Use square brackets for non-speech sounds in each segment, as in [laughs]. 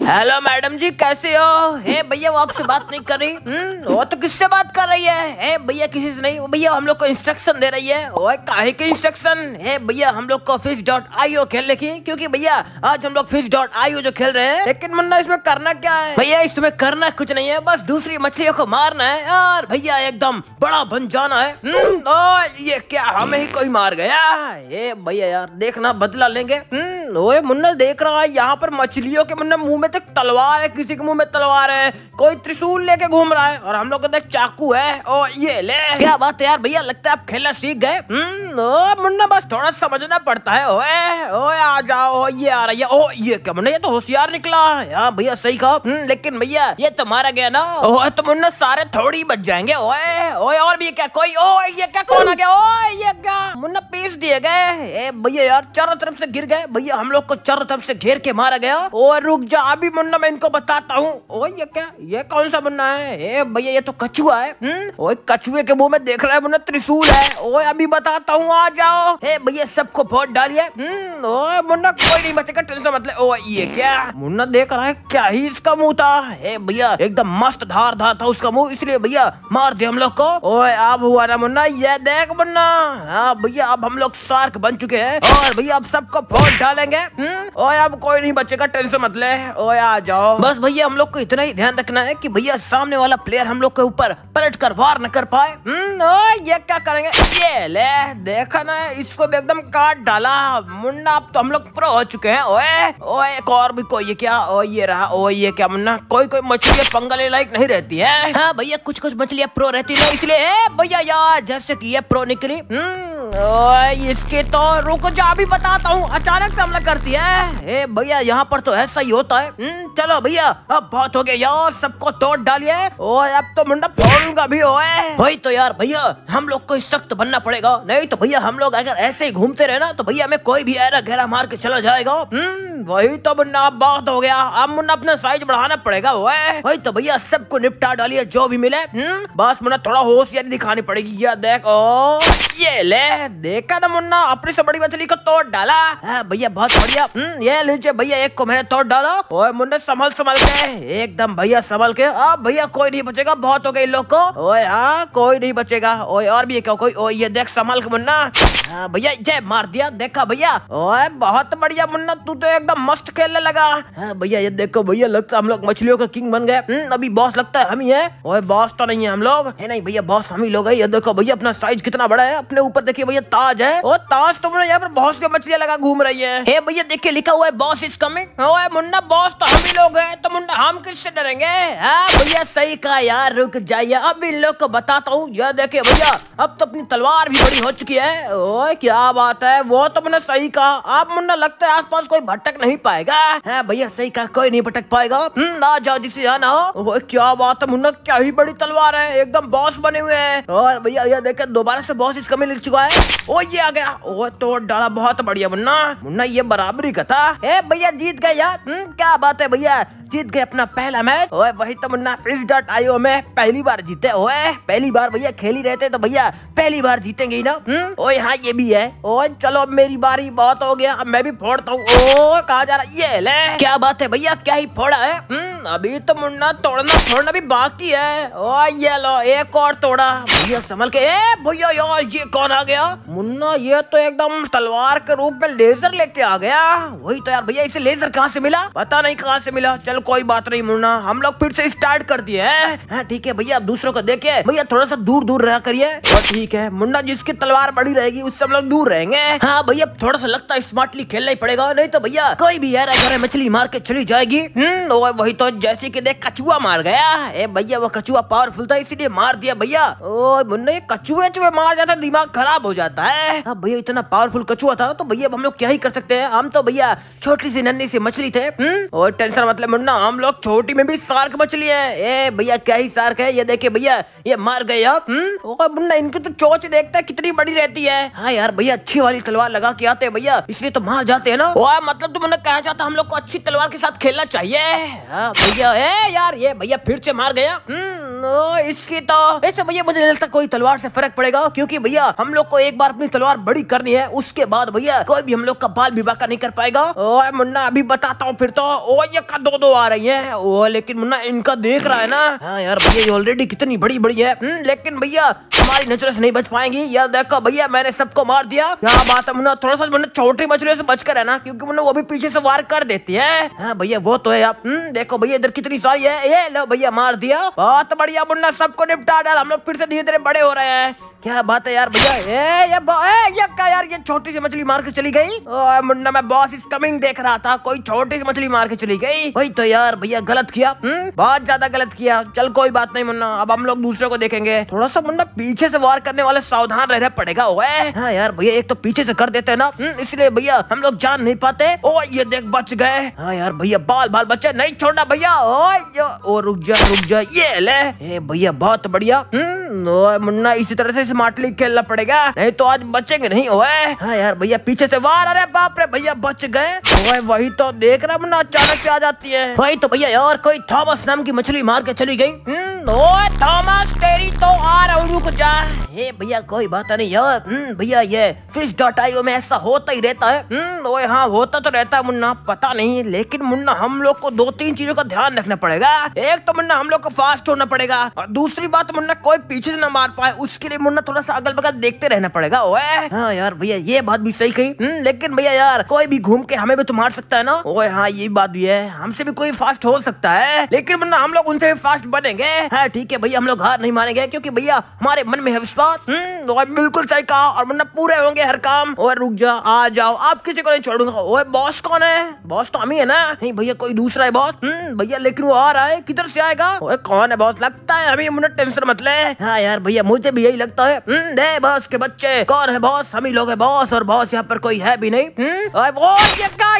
Hello madam जी कैसे हो हे भैया वो आपसे बात नहीं कर रही हम्म वो तो किससे बात कर रही है हे भैया किसी से नहीं भैया हम लोग को इंस्ट्रक्शन दे रही है ओए काहे के इंस्ट्रक्शन हे भैया हम लोग को फिश डॉट आईओ खेलने की क्योंकि भैया आज हम लोग फिश डॉट आईओ जो खेल रहे हैं लेकिन मुन्ना इसमें करना क्या है भैया इसमें करना कुछ नहीं है बस दूसरी मछलियों को मारना है और भैया एकदम बड़ा बन जाना है हम्म, ओ ये क्या हमें ही कोई मार गया हे भैया यार देखना बदला लेंगे ओए हम्म, मुन्ना देख रहा है यहाँ पर मछलियों के मुन्ना मुंह में तो तलवार है किसी के मुंह में तलवार है कोई त्रिशूल लेके घूम रहा है और हम लोग का देख तो चाकू है ओ ये ले क्या बात है यार भैया लगता है आप खेलना सीख गए हम्म, ओ मुन्ना बस थोड़ा समझना पड़ता है ओए ओए आ जाओ ये आ रही है ओ ये क्या मुन्ना ये तो होशियार निकला यार हाँ भैया सही कहा हम्म, लेकिन भैया ये तुम्हारा तो गया ना ओ तो मुन्ना सारे थोड़ी बच जाएंगे ओए ओए और भी क्या कोई ओ ये क्या कौन आ गया ओ ये क्या मुन्ना पीस दिए गए भैया यार चारों तरफ से गिर गए भैया हम लोग को चारों तरफ से घेर के मारा गया और रुक जा अभी मुन्ना मैं इनको बताता हूँ ये क्या ये कौन सा मुन्ना है भैया ये तो कछुआ है हम्म? ओए कछुए के मुंह में देख रहा है मुन्ना त्रिशूल है ओए अभी बताता हूँ आ जाओ हे भैया सबको फोट डालिए हम्म, ओए मुन्ना कोई नहीं बचेगा टेंशन मत ले ओए ये क्या मुन्ना देख रहा है क्या ही इसका मुंह था हे भैया एकदम मस्त धार धार था उसका मुंह इसलिए भैया मार दे हम लोग को ओए अब हुआ ना मुन्ना ये देख मुन्ना हाँ भैया अब हम लोग शार्क बन चुके हैं और भैया अब सबको फोट डालेंगे हम्म? ओए अब कोई नहीं बचेगा टेंशन मत ले ओए आ जाओ बस भैया हम लोग को इतना ही ध्यान रखना है कि भैया सामने वाला प्लेयर हम लोग के ऊपर पलट कर वार न कर पाए हम्म, ये क्या करेंगे ये ले देखा ना इसको भी एकदम काट डाला मुन्ना अब तो हम लोग प्रो हो चुके हैं ओए ओए एक और भी कोई ये क्या ओ ये रहा ओ ये क्या मुन्ना कोई कोई मछली पंगले लायक नहीं रहती है हाँ भैया कुछ कुछ मछलियाँ प्रो रहती है तो इसलिए भैया यार जैसे की ये प्रो निकली हम्म, इसके तो रुक जा अभी बताता हूँ अचानक से हमला करती है भैया यहाँ पर तो ऐसा ही होता है न, हम्म, चलो भैया अब बहुत हो गया यार सबको तोड़ डालिए और अब तो मुंडा फोड़ूंगा भी हो वही तो यार भैया हम लोग को सख्त बनना पड़ेगा नहीं तो भैया हम लोग अगर ऐसे ही घूमते रहे ना तो भैया हमें कोई भी ऐरा घेरा मार के चला जाएगा न, हम्म, वही तो मुन्ना बहुत हो गया अब मुन्ना अपना साइज बढ़ाना पड़ेगा वो वही तो भैया सबको निपटा डालिए जो भी मिले हम्म? बस मुन्ना थोड़ा होशियारी दिखानी पड़ेगी यह देख ओ ये ले देखा ना मुन्ना अपनी से बड़ी मछली को तोड़ डाला हाँ, भैया बहुत बढ़िया हम्म, ये लीजिए भैया एक को मैंने तोड़ डाला और मुन्ना संभल संभल के एकदम भैया संभल के अब भैया कोई नहीं बचेगा बहुत हो गए लोग को ओए हाँ कोई नहीं बचेगा ओए और भी क्या कोई ये देख संभल के मुन्ना हाँ, भैया जय मार दिया देखा भैया ओए बहुत बढ़िया मुन्ना तू तो एकदम का मस्त खेलने लगा हाँ भैया ये देखो भैया लगता हम लोग मछलियों का किंग बन गए हम्म, अभी बॉस लगता है हम ही है बॉस तो नहीं है हम लोग है नहीं भैया बॉस हम ही लोग है ये देखो भैया अपना साइज कितना बड़ा है अपने ऊपर देखिए भैया ताज है और ताज तो यहाँ पर बहुत सी मछलियाँ लगा घूम रही है भैया देखिए लिखा हुआ है boss is coming Munna boss तो हम ही लोग है तो मुन्ना हम किससे डरेंगे हाँ भैया सही कहा यार रुक जाइए अब इन लोग को बताता हूँ यह देखिए भैया अब तो अपनी तलवार भी बड़ी हो चुकी है ओए क्या बात है वो तो मैंने सही कहा आप मुन्ना लगता है आसपास कोई भटक नहीं पाएगा है भैया सही कहा कोई नहीं भटक पाएगा हम्म, ना जाओ से आना ना हो क्या बात है मुन्ना क्या ही बड़ी तलवार है एकदम बॉस बने हुए हैं और भैया ये देखे दोबारा से बॉस इसका में लिख चुका है ओ ये आ गया ओ तो डाला बहुत बढ़िया मुन्ना मुन्ना ये बराबरी का था भैया जीत गए यार हम्म, क्या बात है भैया जीत गए अपना पहला मैच ओए वही तो मुन्ना फ्रिज डॉट आईओ में पहली बार जीते ओए पहली बार भैया खेल ही रहते तो भैया पहली बार जीतेंगे ना ओ हम्म? ओए हाँ ये भी है ओए चलो अब मेरी बारी बहुत हो गया अब मैं भी फोड़ता हूँ ओ कहा जा रहा ये ले क्या बात है भैया क्या ही फोड़ा है हुँ? हम्म? अभी तो मुन्ना तोड़ना छोड़ना भी बाकी है ओ ये लो एक और तोड़ा भैया संभल के ए भैया यार ये कौन आ गया मुन्ना ये तो एकदम तलवार के रूप में लेजर लेके आ गया वही तो यार भैया इसे लेजर कहाँ से मिला पता नहीं कहाँ से मिला चल कोई बात नहीं मुन्ना हम लोग फिर से स्टार्ट कर दिए है हाँ, ठीक है भैया दूसरों को देखिए भैया थोड़ा सा दूर दूर रहा करिए ठीक है मुन्ना जिसकी तलवार बड़ी रहेगी उससे हम लोग दूर रहेंगे हाँ भैया थोड़ा सा लगता है स्मार्टली खेलना ही पड़ेगा नहीं तो भैया कोई भी यार मछली मार के चली जाएगी हम्म, वही तो जैसे कि देख कछुआ मार गया ए भैया वो कछुआ पावरफुल था इसीलिए मार दिया भैया ओ मुन्ना ये कछुए चुहे मार जाता दिमाग खराब हो जाता है अब भैया इतना पावरफुल कछुआ था तो भैया हम लोग क्या ही कर सकते हैं हम तो भैया छोटी सी नन्ही सी मछली थे और हम्म? टेंशन मतलब मुन्ना हम लोग छोटी में भी सार्क मछली है ए भैया क्या ही सार्क है ये देखे भैया ये मार गए हम्म? मुन्ना इनकी तो चोच देखते है कितनी बड़ी रहती है हाँ यार भैया अच्छी वाली तलवार लगा के आते है भैया इसलिए तो मार जाते मतलब तो है ना वो मतलब तुमने कहा जाता हम लोग को अच्छी तलवार के साथ खेलना चाहिए हाँ, भैया ए यार ये भैया फिर से मार गया हम्म, इसकी तो ऐसे भैया मुझे नहीं लगता कोई तलवार से फर्क पड़ेगा क्योंकि भैया हम लोग को एक बार अपनी तलवार बड़ी करनी है उसके बाद भैया कोई भी हम लोग का बाल विवाह नहीं कर पाएगा ओए मुन्ना अभी बताता हूँ फिर तो ओ ये का दो दो आ रही है ओ लेकिन मुन्ना इनका देख रहा है ना हाँ यार भैया ये ऑलरेडी कितनी बड़ी बड़ी है हम्म, लेकिन भैया हमारी नजर से नहीं बच पाएंगी यार देखो भैया मैंने सबको मार दिया यहाँ बात है मुन्ना थोड़ा सा मुन्ना छोटी मछली से बचकर है ना क्योंकि मुन्ना वो भी पीछे से वार कर देती है हाँ भैया वो तो है आप हम्म, देखो भैया इधर कितनी सारी है ये लो भैया मार दिया बहुत बढ़िया मुन्ना सबको निपटा डाल हम लोग फिर से धीरे धीरे बड़े हो रहे हैं क्या बात है यार भैया ये ये ए, ये क्या यार ये छोटी सी मछली मार के चली गई ओए मुन्ना मैं बॉस इज कमिंग देख रहा था कोई छोटी सी मछली मार के चली गई वही तो यार भैया गलत किया हुँ? हम्म, बहुत ज्यादा गलत किया चल कोई बात नहीं मुन्ना अब हम लोग दूसरे को देखेंगे थोड़ा सा मुन्ना पीछे पीछे से वार करने वाले सावधान रहना पड़ेगा वो हाँ यार भैया एक तो पीछे से कर देते ना हम्म, इसलिए भैया हम लोग जान नहीं पाते ओ ये देख बच गए हाँ यार भैया बाल बाल बचे नहीं छोड़ना भैया ओ रुक जा रुक जा ये ले भैया बहुत बढ़िया हम्म, मुन्ना इसी तरह से स्मार्टली खेलना पड़ेगा नहीं तो आज बचेंगे नहीं हो हाँ यार भैया पीछे से वार अरे बाप रे भैया बच गए वही तो देख रहा मुन्ना अचानक से आ जाती है वही तो भैया यार कोई थॉमस नाम की मछली मार के चली गयी हम्म, थॉमस तेरी तो आ रहा रुक जा हे भैया कोई बात नहीं यार हम्म, भैया ये फिश डॉट आईओ में ऐसा होता ही रहता है ओए हम्म, हाँ होता तो रहता है मुन्ना पता नहीं लेकिन मुन्ना हम लोग को दो तीन चीजों का ध्यान रखना पड़ेगा एक तो मुन्ना हम लोग को फास्ट होना पड़ेगा और दूसरी बात मुन्ना कोई पीछे से ना मार पाए उसके लिए मुन्ना थोड़ा सा अगल बगल देखते रहना पड़ेगा ओए हाँ यार भैया ये बात भी सही कही हम्म, लेकिन भैया यार कोई भी घूम के हमें भी तो मार सकता है ना ओए हाँ ये बात भी है हमसे भी कोई फास्ट हो सकता है लेकिन मुन्ना हम लोग उनसे भी फास्ट बनेंगे हाँ, ठीक है भैया हम लोग हार नहीं मारेंगे क्योंकि भैया हमारे मन में है विश्वास हम्म, तो बिल्कुल सही कहा और मन पूरे होंगे हर काम और रुक जा आ जाओ आप किसी को नहीं छोड़ूंगा ओए बॉस कौन है बॉस तो हम ही है ना नहीं भैया कोई दूसरा है बॉस हम्म, भैया लेकिन वो आ रहा है किधर से आएगा ओए कौन है बॉस लगता है अभी मुन्ना टेंशन मत ले हाँ यार भैया मुझे भी यही लगता है हम्म, दे बॉस के बच्चे कौन है बॉस हम ही लोग है बॉस और बॉस यहाँ पर कोई है भी नहीं वो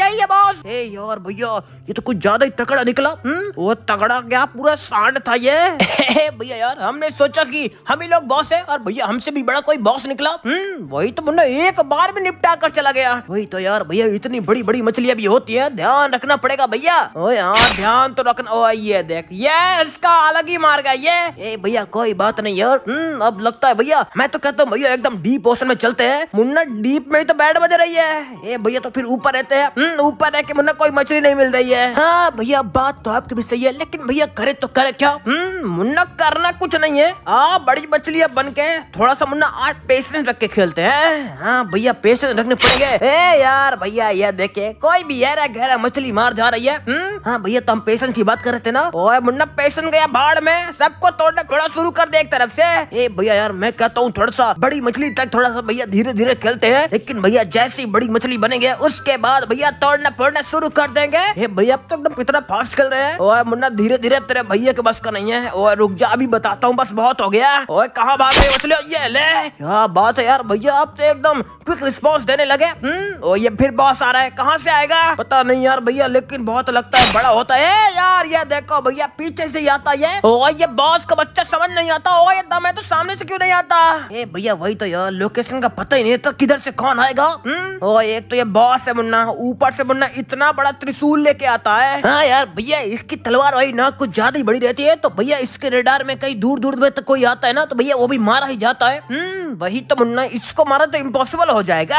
यही है बॉस हे यार भैया ये तो कुछ ज्यादा ही तगड़ा निकला वो तगड़ा क्या पूरा सांड था ये [laughs] भैया यार हमने सोचा कि हम ही लोग बॉस है और भैया हमसे भी बड़ा कोई बॉस निकला हम्म, वही तो मुन्ना एक बार भी निपटा कर चला गया वही तो यार भैया इतनी बड़ी बड़ी मछलियां भी होती है ध्यान रखना पड़ेगा भैया यार ध्यान तो रखना ओ ये देख ये इसका अलग ही मार्ग है ये भैया कोई बात नहीं यार हम्म, अब लगता है भैया मैं तो कहता हूँ भैया एकदम डीप ओशन में चलते हैं मुन्ना डीप में ही तो बैठ बज रही है ये भैया तो फिर ऊपर रहते हैं हम्म, ऊपर रह के मुन्ना कोई मछली नहीं मिल रही है हाँ भैया बात तो आपकी भी सही है लेकिन भैया करे तो करे क्या मुन्ना करना कुछ नहीं है आप बड़ी मछली भैया बन के थोड़ा सा मुन्ना आज पेशेंस रख के खेलते हैं हाँ भैया पेशेंस रखने पड़ेंगे ए यार भैया ये देखे कोई भी यार गहरा मछली मार जा रही है हम्म? हाँ भैया तो हम पेशेंस की बात कर रहे थे ना ओए मुन्ना पेशेंस गया बाढ़ में सबको तोड़ना थोड़ा शुरू कर दे एक तरफ से ए भैया यार मैं कहता हूँ थोड़ा सा बड़ी मछली तक थोड़ा सा भैया धीरे धीरे खेलते हैं लेकिन भैया जैसी बड़ी मछली बनेंगे उसके बाद भैया तोड़ना फोड़ना शुरू कर देंगे भैया अब तो एकदम कितना फास्ट खेल रहे हैं ओए मुन्ना धीरे धीरे तेरे भैया के बस का नहीं है ओए रुक जा अभी बताता हूँ बस बहुत हो गया ओए कहा क्या बात है उसने ये ले क्या बात है यार भैया आप तो एकदम क्विक रिस्पॉन्स देने लगे ओ हम्म, ये फिर बॉस आ रहा है कहाँ से आएगा पता नहीं यार भैया लेकिन बहुत लगता है बड़ा होता है यार ये देखो भैया पीछे से आता है ओ ये बॉस का बच्चा समझ नहीं आता ओ ये दम है तो सामने से क्यों नहीं आता ए भैया वही तो यार लोकेशन का पता ही नहीं था तो किधर से कौन आएगा ओ हम्म, एक तो ये बॉस है मुन्ना ऊपर से मुन्ना इतना बड़ा त्रिशूल लेके आता है हाँ यार भैया इसकी तलवार वही ना कुछ ज्यादा ही बड़ी रहती है तो भैया इसके रेडार में कहीं दूर दूर तक कोई आता है ना तो भैया वो भी मारा ही जाता है हम्म, वही तो मुन्ना इसको मारा तो इम्पोसिबल हो जाएगा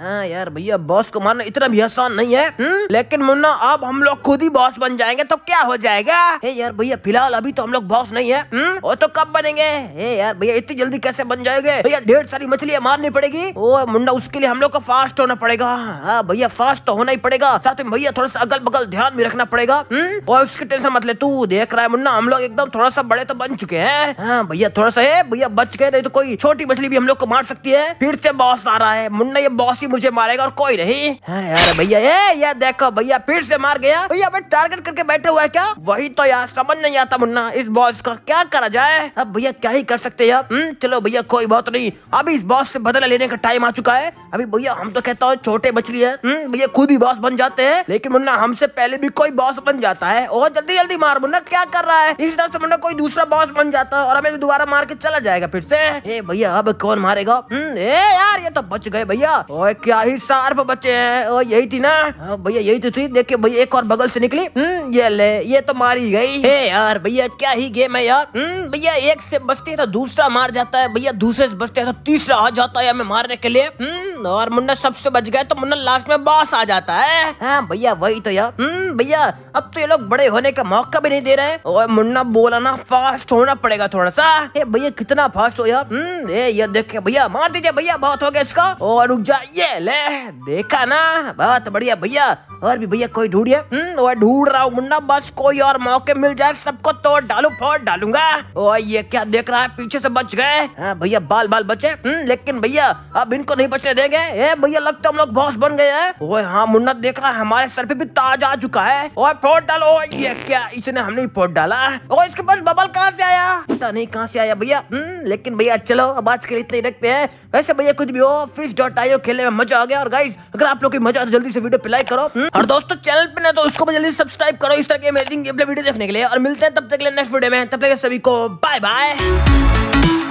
हाँ यार भैया बॉस को मारना इतना भी आसान नहीं है हुँ? हम्म, लेकिन मुन्ना अब हम लोग खुद ही बॉस बन जाएंगे तो क्या हो जाएगा हे यार भैया फिलहाल अभी तो हम लोग बॉस नहीं है हुँ? हम्म, वो तो कब बनेंगे हे यार भैया इतनी जल्दी कैसे बन जाएंगे भैया ढेर सारी मछलियाँ मारनी पड़ेगी वो मुन्ना उसके लिए हम लोग को फास्ट होना पड़ेगा हाँ भैया फास्ट तो होना ही पड़ेगा साथ में भैया थोड़ा सा अगल बगल ध्यान भी रखना पड़ेगा और उसकी टेंशन मत ले तू देख रहा है मुन्ना हम लोग एकदम थोड़ा सा बड़े तो बन चुके हैं हाँ भैया थोड़ा सा भैया बच गए नहीं तो कोई छोटी मछली भी हम लोग को मार सकती है फिर से बॉस आ रहा है मुन्ना ये बॉस ही मुझे मारेगा और कोई नहीं हाँ यार भैया ये यार देखो भैया फिर से मार गया भैया मैं टारगेट करके बैठे हुआ है क्या वही तो यार समझ नहीं आता मुन्ना इस बॉस का क्या करा जाए अब भैया क्या ही कर सकते हैं हम्म, चलो भैया कोई बात नहीं अभी इस बॉस से बदला लेने का टाइम आ चुका है अभी भैया हम तो कहता हूँ छोटे मछली है हम्म, भैया खुद ही बॉस बन जाते हैं लेकिन मुन्ना हमसे पहले भी कोई बॉस बन जाता है और जल्दी जल्दी मार मुन्ना क्या कर रहा है इसी तरह से मुन्ना कोई दूसरा बॉस बन जाता है और हमें दोबारा मार के चला जाएगा फिर से भैया अब कौन मारेगा हम्म, ए यार ये तो बच गए भैया ओए क्या ही सार्फ बचे हैं ओ यही थी ना हाँ भैया यही तो थी देखिए भैया एक और बगल से निकली हम्म, ये ले ये तो मारी गई हे यार भैया क्या ही गेम है यार हम्म, भैया एक से बचते तो दूसरा मार जाता है भैया दूसरे से बचते तो तीसरा आ जाता है हमें मारने के लिए और मुन्ना सबसे बच गए तो मुन्ना लास्ट में बॉस आ जाता है हाँ भैया वही तो यार भैया अब तो ये लोग बड़े होने का मौका भी नहीं दे रहे और मुन्ना बोला ना फास्ट होना पड़ेगा थोड़ा सा भैया कितना इतना फास्ट हो तो यार हम्म, ये ये देखे भैया मार दीजिए भैया बहुत हो गया इसका और रुक जा ये ले देखा ना बहुत बढ़िया भैया और भी भैया कोई ढूंढिए और हम्म, ढूंढ रहा हूँ मुन्ना बस कोई और मौके मिल जाए सबको तोड़ डालू फोड़ डालूंगा और ये क्या देख रहा है पीछे से बच गए हाँ भैया बाल बाल बचे हम्म, लेकिन भैया अब इनको नहीं बचने देंगे ए भैया लगता हम लोग बॉस बन गए हैं ओए हाँ मुन्ना देख रहा है हमारे सर पे भी ताज आ चुका है और फोड़ डालो ये क्या इसने हमने फोड़ डाला और इसके पास बबल कहाँ से आया पता नहीं कहाँ से आया भैया हम्म, लेकिन भैया चलो अब आज के लिए इतने ही रखते हैं वैसे भैया कुछ भी हो फिश डॉट आईओ खेलने में मजा आ गया और गाइस अगर आप लोग की मजा तो जल्दी से वीडियो पे लाइक करो हम्म। और दोस्तों चैनल पे ना तो उसको भी जल्दी सब्सक्राइब करो इस तरह के अमेजिंग वीडियो देखने के लिए और मिलते हैं तब तक के लिए नेक्स्ट वीडियो में तब तक सभी को बाय बाय